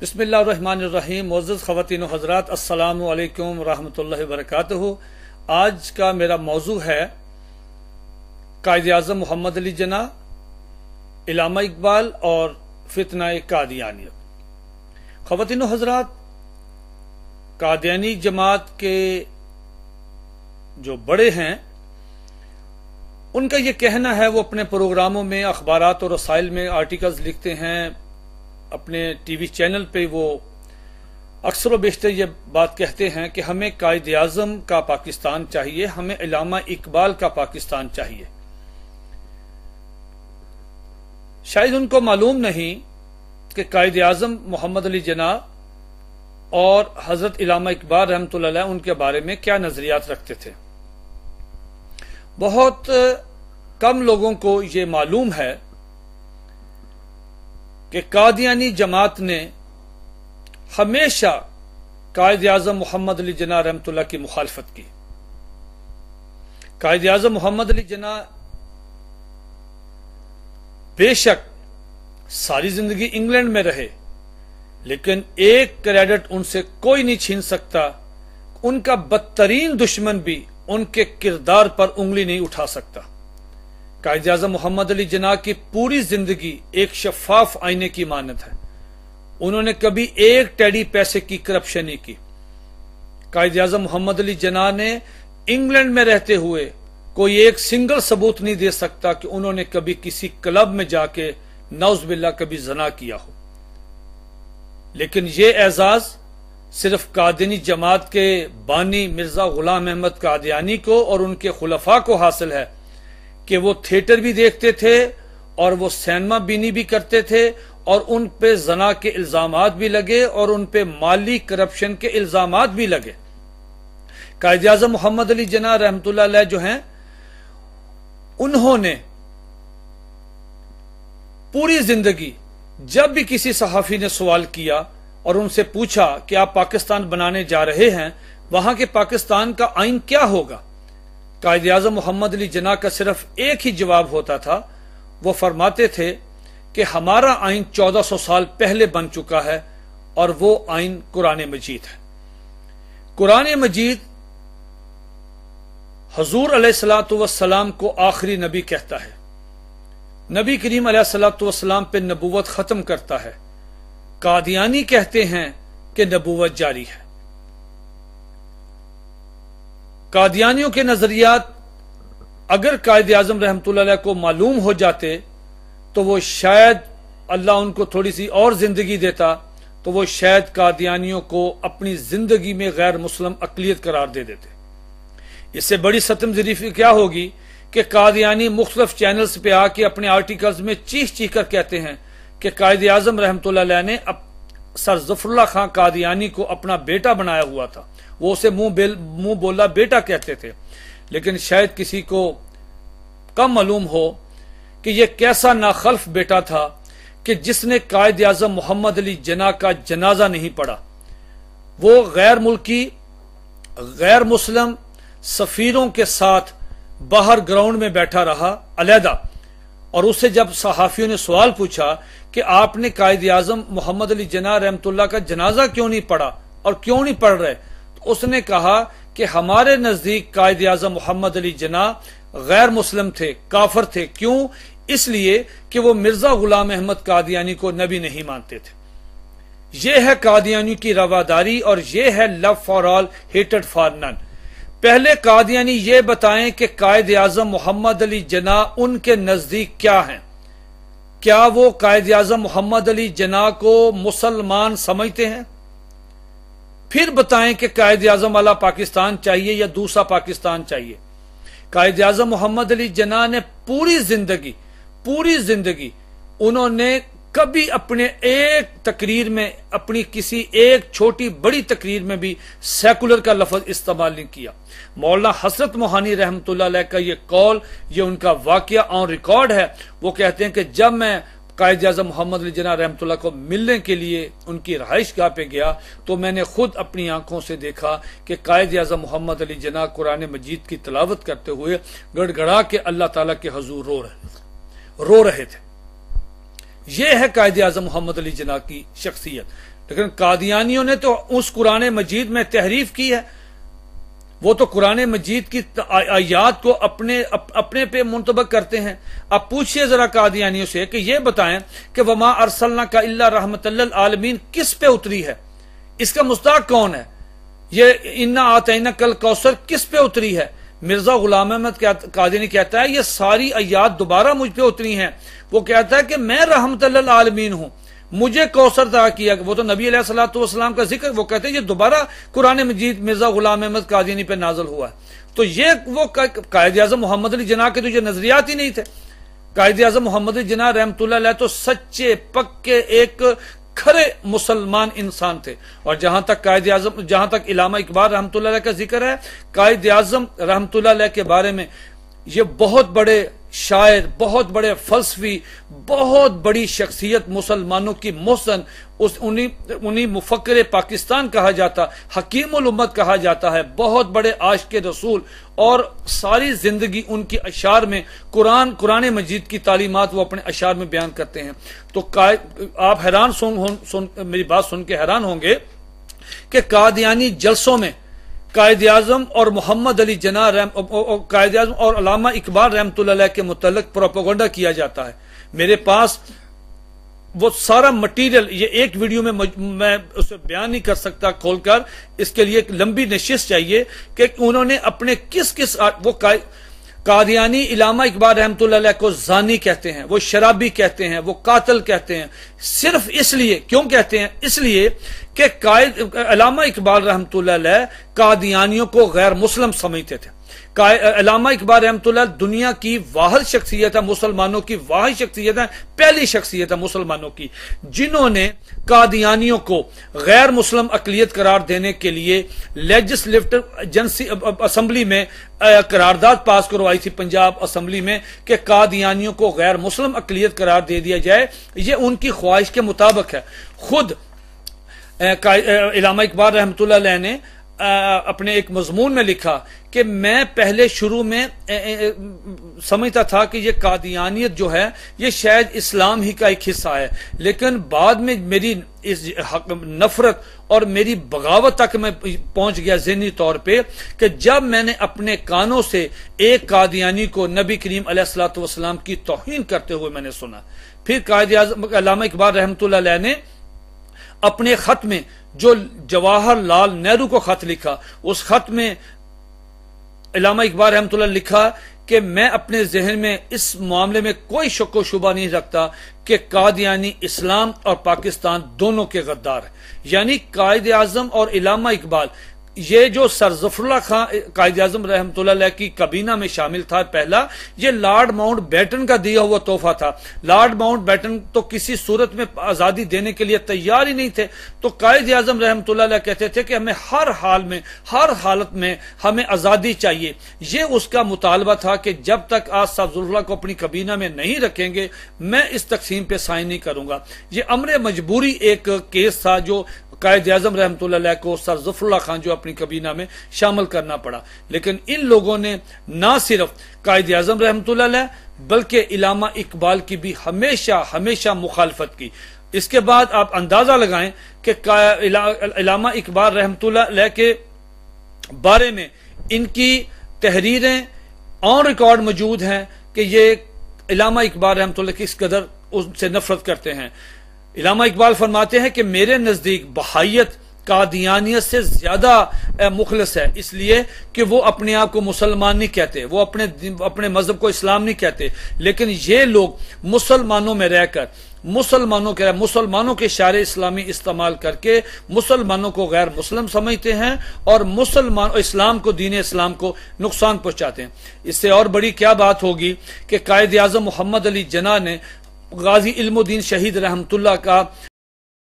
बसमीम मोज़ ख़वान हज़रात अल्लाम रहमतुल्लाहि वरकत आज का मेरा मौजू है कायद अजम मोहम्मद अली जना इलामा इकबाल और फितना कादियानियत ख़वान हज़रात कादियानी जमात के जो बड़े हैं उनका ये कहना है वो अपने प्रोग्रामों में अखबार और रसाइल में आर्टिकल्स लिखते हैं अपने टीवी चैनल पे वो अक्सर व बेशतर ये बात कहते हैं कि हमें कायद अजम का पाकिस्तान चाहिए हमें इलामा इकबाल का पाकिस्तान चाहिए शायद उनको मालूम नहीं कि कायद अजम मोहम्मद अली जना और हजरत इलामा इकबाल रहमत उनके बारे में क्या नज़रियात रखते थे बहुत कम लोगों को ये मालूम है कि कादियानी जमात ने हमेशा कायद अजम मोहम्मद अली जना रहमत की मुखालफत की कायद अजम मोहम्मद अली जना बेशक सारी जिंदगी इंग्लैंड में रहे लेकिन एक क्रेडिट उनसे कोई नहीं छीन सकता उनका बदतरीन दुश्मन भी उनके किरदार पर उंगली नहीं उठा सकता कायद अजम मोहम्मद अली जना की पूरी जिंदगी एक शफाफ आईने की मानत है उन्होंने कभी एक टैडी पैसे की करप्शन नहीं की कायद अजम मोहम्मद अली जना ने इंग्लैंड में रहते हुए कोई एक सिंगल सबूत नहीं दे सकता कि उन्होंने कभी किसी क्लब में जाके नौज बिल्ला कभी जना किया हो लेकिन ये एजाज सिर्फ कादिनी जमात के बानी मिर्जा गुलाम अहमद कादयानी को और उनके खुलफा को हासिल है कि वो थिएटर भी देखते थे और वो सैनमा बीनी भी करते थे और उन पे जना के इल्जाम भी लगे और उन पे माली करप्शन के इल्जाम भी लगे कायद अजम मोहम्मद अली जना रहमतुल्ला जो हैं उन्होंने पूरी जिंदगी जब भी किसी सहाफ़ी ने सवाल किया और उनसे पूछा कि आप पाकिस्तान बनाने जा रहे हैं वहां के पाकिस्तान का आइन क्या होगा कायद अजम मोहम्मद अली जना का सिर्फ एक ही जवाब होता था वो फरमाते थे कि हमारा आइन चौदह सौ साल पहले बन चुका है और वो आइन कुरान मजीद है कुरान मजीद हजूर सलाम को आखिरी नबी कहता है नबी करीम सलाम पे नबूवत खत्म करता है कादियानी कहते हैं कि नबूवत जारी है कादियानियों के नजरियात अगर कायद अजम रहमत को मालूम हो जाते तो वो शायद अल्लाह उनको थोड़ी सी और जिंदगी देता तो वो शायद कादियानियों को अपनी जिंदगी में गैर मुस्लिम अकलीत करार दे देते इससे बड़ी सतम जरीफी क्या होगी कि कादियानी मुख्तफ चैनल्स पे आके अपने आर्टिकल्स में चीख चीख कर कहते हैं कि कायद आजम रहमत ने सर जफरुल्ला खां कादियानी को अपना बेटा बनाया हुआ था वो उसे मुंह मुंह बोला बेटा कहते थे लेकिन शायद किसी को कम मालूम हो कि यह कैसा नाखल्फ बेटा था कि जिसने कायद अजम मोहम्मद अली जना का जनाजा नहीं पड़ा वो गैर मुल्की गैर मुस्लिम सफ़ीरों के साथ बाहर ग्राउंड में बैठा रहा अलहदा और उसे जब सहाफ़ियों ने सवाल पूछा कि आपने कायद अजम मोहम्मद अली जना रहमतुल्ला का जनाजा क्यों नहीं पढ़ा और क्यों नहीं पढ़ रहे तो उसने कहा कि हमारे नजदीक कायद अजम मोहम्मद अली जना गैर मुस्लिम थे काफर थे क्यों इसलिए कि वो मिर्जा गुलाम अहमद कादियानी को नबी नहीं मानते थे यह है कादियानी की रवादारी और यह है लव फॉर ऑल हेटेड फॉर नन पहले कादियानी ये बताएं कि कायद आजम मोहम्मद अली जना उनके नजदीक क्या हैं क्या वो कायद अजम मोहम्मद अली जना को मुसलमान समझते हैं फिर बताएं कि कायद अजम वाला पाकिस्तान चाहिए या दूसरा पाकिस्तान चाहिए कायद अजम मोहम्मद अली जना ने पूरी जिंदगी पूरी जिंदगी उन्होंने कभी अपने एक तकरीर में अपनी किसी एक छोटी बड़ी तकरीर में भी सेकुलर का लफज इस्तेमाल नहीं किया मौलाना हसरत मोहानी रहमत का ये कॉल ये उनका वाक्य ऑन रिकॉर्ड है वो कहते हैं कि जब मैं कायद अजम मोहम्मद अली जना रहमत को मिलने के लिए उनकी रहाइश गाह पे गया तो मैंने खुद अपनी आंखों से देखा कि कायद अजम मोहम्मद अली जना कुरान मजीद की तलावत करते हुए गड़गड़ा के अल्लाह तला के हजूर रो रहे रो रहे थे यह है कायद आजम मोहम्मद अली जना की शख्सियत लेकिन कादियानियों ने तो उस कुरान मजीद में तहरीफ की है वो तो कुरान मजीद की आयात को अपने अप, अपने पे मुंतबक करते हैं अब पूछिए जरा कादियानियों से कि ये बताएं कि वमा अरसलना का इल्ला रहमत आलमीन किस पे उतरी है इसका मुस्ताक कौन है ये इन्ना आतना कल कौसर किस पे उतरी है मिर्जा गुलाम अहमद कादिनी कहता है ये सारी अयात दोबारा मुझ पर उतरी है वो कहता है कि मैं रहमत आलमीन हूं मुझे कौसर अदा किया वो तो नबी सलाम का जिक्र वो कहते हैं ये दोबारा कुरान मजीद मिर्जा गुलाम अहमद कादिनी पे नाजल हुआ तो ये वो कायद अजम मोहम्मद अली जना के तो ये नजरियात ही नहीं थे कायद अजम मोहम्मद जना रहमत तो सच्चे पक्के एक खरे मुसलमान इंसान थे और जहां तक कायद आजम जहां तक इलामा इकबाल रहमतुल्ला का जिक्र है कायद आजम रहमतुल्ला के बारे में ये बहुत बड़े शायर बहुत बड़े फलसफी बहुत बड़ी शख्सियत मुसलमानों की मोहसन उस उन्हीं उन्हीं मुफकर पाकिस्तान कहा जाता हकीम उम्मत कहा जाता है बहुत बड़े आश के रसूल और सारी जिंदगी उनकी अशार में कुरान कुरान मजीद की तालीमत वो अपने अशार में बयान करते हैं तो आप हैरान सुन, सुन मेरी बात सुन के हैरान होंगे कि कादयानी जलसों में कायद अजम और मोहम्मद अली जना कायद अजम और अलामा इकबाल रहमत के मुतल प्रोपोगंडा किया जाता है मेरे पास वो सारा मटेरियल ये एक वीडियो में मैं उसे बयान नहीं कर सकता खोलकर इसके लिए एक लंबी नशिश चाहिए कि उन्होंने अपने किस किस वो कादियानी इलामा इकबाल रहमत को जानी कहते हैं वो शराबी कहते हैं वो कातल कहते हैं सिर्फ इसलिए क्यों कहते हैं इसलिए कि इलामा इकबाल रहमत कादियानियों को गैर मुस्लिम समझते थे अलामा इकबाल रहमत दुनिया की वाहर शख्सियत है मुसलमानों की वाहर शख्सियत है पहली शख्सियत है मुसलमानों की जिन्होंने कादियानियों को गैर मुस्लिम अकलीत करार देने के लिए लेजिस्लेटिव एजेंसी असम्बली में करारदाद पास करवाई थी पंजाब असम्बली में कि कादियानियों को गैर मुस्लिम अकलीत करार दे दिया जाए ये उनकी ख्वाहिश के मुताबिक है खुद इलामा इकबाल रहमत ने अपने एक मजमून में लिखा कि मैं पहले शुरू में समझता था कि ये कादियानियत जो है ये शायद इस्लाम ही का एक हिस्सा है लेकिन बाद में मेरी इस नफरत और मेरी बगावत तक मैं पहुंच गया जहनी तौर पे कि जब मैंने अपने कानों से एक कादियानी को नबी करीम सलाम की तोहन करते हुए मैंने सुना फिर कायद इकबाल रहमत ने अपने खत में जो जवाहर लाल नेहरू को खत लिखा उस खत में इलामा इकबाल रहमतुल्ला लिखा कि मैं अपने जहन में इस मामले में कोई शक व शुबा नहीं रखता कि कादयानी इस्लाम और पाकिस्तान दोनों के गद्दार है यानी कायद आजम और इलामा इकबाल ये जो सरजफुल्ला खान कायद अजम रहमत की कबीना में शामिल था पहला ये लॉर्ड माउंट बैटन का दिया हुआ तोहफा था लॉर्ड माउंट बैटन तो किसी सूरत में आजादी देने के लिए तैयार ही नहीं थे तो कायद अजम रहमत कहते थे कि हमें हर हाल में हर हालत में हमें आजादी चाहिए ये उसका मुतालबा था कि जब तक आज सरजुल्ला को अपनी कबीना में नहीं रखेंगे मैं इस तकसीम पे साइन नहीं करूंगा ये अमर मजबूरी एक केस था जो कायद अजम रहमत को सर जफरुल्ला खान जो अपनी कबीना में शामिल करना पड़ा लेकिन इन लोगों ने ना सिर्फ कायद अजम रहमत बल्कि इलामा इकबाल की भी हमेशा हमेशा मुखालफत की इसके बाद आप अंदाजा लगाएं कि इलामा इकबाल रहमत के बारे में इनकी तहरीरें ऑन रिकॉर्ड मौजूद हैं कि ये इलामा इकबाल रहमत किस कदर उनसे नफरत करते हैं इलामा इकबाल फरमाते हैं कि मेरे नज़दीक बहाइत कादियानियत से ज्यादा मुखलस है इसलिए कि वो अपने आप को मुसलमान नहीं कहते वो अपने अपने मजहब को इस्लाम नहीं कहते लेकिन ये लोग मुसलमानों में रहकर मुसलमानों के मुसलमानों के शार इस्लामी इस्तेमाल करके मुसलमानों को गैर मुस्लिम समझते हैं और मुसलमान इस्लाम को दीन इस्लाम को नुकसान पहुंचाते हैं इससे और बड़ी क्या बात होगी कि कायद अजम मोहम्मद अली जना ने गाजी इल्मुद्दीन शहीद रहमतुल्ला का